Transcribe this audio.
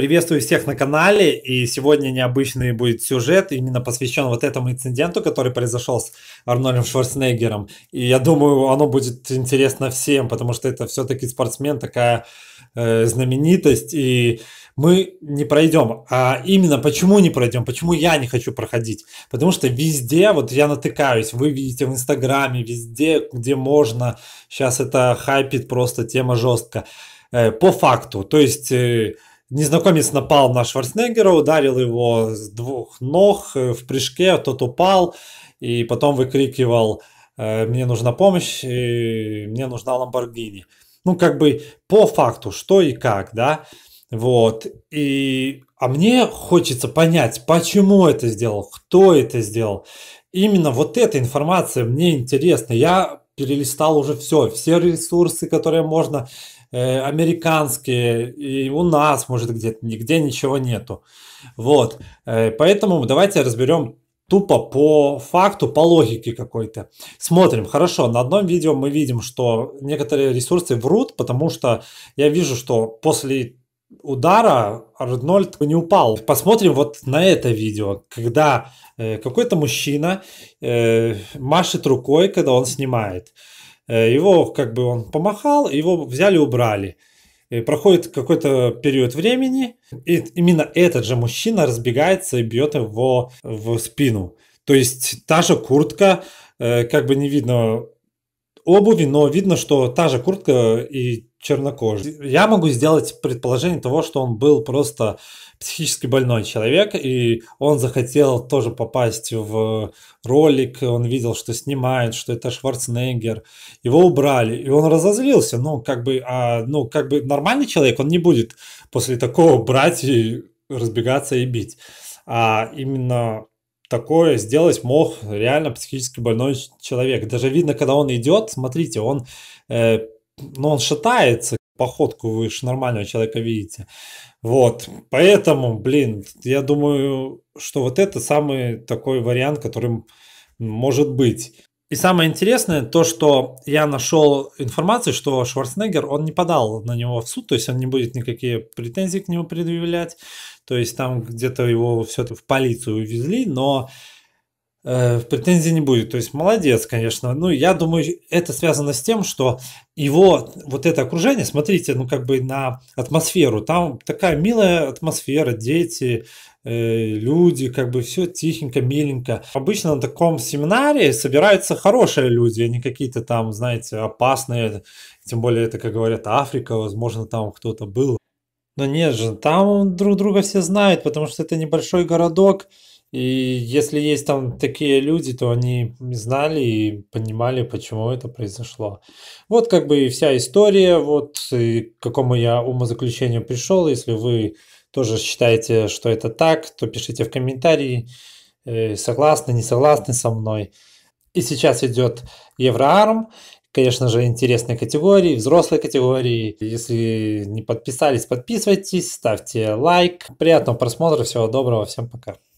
Приветствую всех на канале, и сегодня необычный будет сюжет, именно посвящен вот этому инциденту, который произошел с Арнольдом Шварценеггером. И я думаю, оно будет интересно всем, потому что это все-таки спортсмен, такая э, знаменитость, и мы не пройдем. А именно почему не пройдем, почему я не хочу проходить? Потому что везде, вот я натыкаюсь, вы видите в Инстаграме, везде, где можно, сейчас это хайпит просто тема жестко, э, по факту, то есть... Э, Незнакомец напал на Шварценеггера, ударил его с двух ног э, в прыжке, а тот упал и потом выкрикивал «Э, «Мне нужна помощь, э, мне нужна Ламборгини». Ну, как бы по факту, что и как, да, вот. И, а мне хочется понять, почему это сделал, кто это сделал. Именно вот эта информация мне интересна. Я перелистал уже все, все ресурсы, которые можно Э, американские, и у нас, может, где-то, нигде ничего нету. Вот, э, поэтому давайте разберем тупо по факту, по логике какой-то. Смотрим, хорошо, на одном видео мы видим, что некоторые ресурсы врут, потому что я вижу, что после удара Арнольд не упал. Посмотрим вот на это видео, когда э, какой-то мужчина машет рукой, когда он снимает. Э, его как бы он помахал, его взяли, убрали. И проходит какой-то период времени, и именно этот же мужчина разбегается и бьет его в спину. То есть та же куртка, э, как бы не видно обуви, но видно, что та же куртка и чернокожий. Я могу сделать предположение того, что он был просто психически больной человек, и он захотел тоже попасть в ролик, он видел, что снимают, что это Шварценеггер, его убрали, и он разозлился, ну, как бы, а, ну, как бы нормальный человек, он не будет после такого брать и разбегаться и бить. А именно такое сделать мог реально психически больной человек. Даже видно, когда он идет, смотрите, он, э, ну, он шатается, походку вы же нормального человека видите. Вот, поэтому, блин, я думаю, что вот это самый такой вариант, которым может быть. И самое интересное то, что я нашел информацию, что Шварценеггер, он не подал на него в суд, то есть он не будет никакие претензии к нему предъявлять, то есть там где-то его все-таки в полицию увезли, но в э, претензий не будет. То есть молодец, конечно. Ну, я думаю, это связано с тем, что его вот это окружение, смотрите, ну, как бы на атмосферу, там такая милая атмосфера, дети, э, люди, как бы все тихенько, миленько. Обычно на таком семинаре собираются хорошие люди, а не какие-то там, знаете, опасные, тем более это, как говорят, Африка, возможно, там кто-то был. Но нет же, там друг друга все знают, потому что это небольшой городок, и если есть там такие люди, то они знали и понимали, почему это произошло. Вот как бы и вся история, вот к какому я умозаключению пришел. Если вы тоже считаете, что это так, то пишите в комментарии, э, согласны, не согласны со мной. И сейчас идет Евроарм, конечно же, интересной категории, взрослой категории. Если не подписались, подписывайтесь, ставьте лайк. Приятного просмотра, всего доброго, всем пока.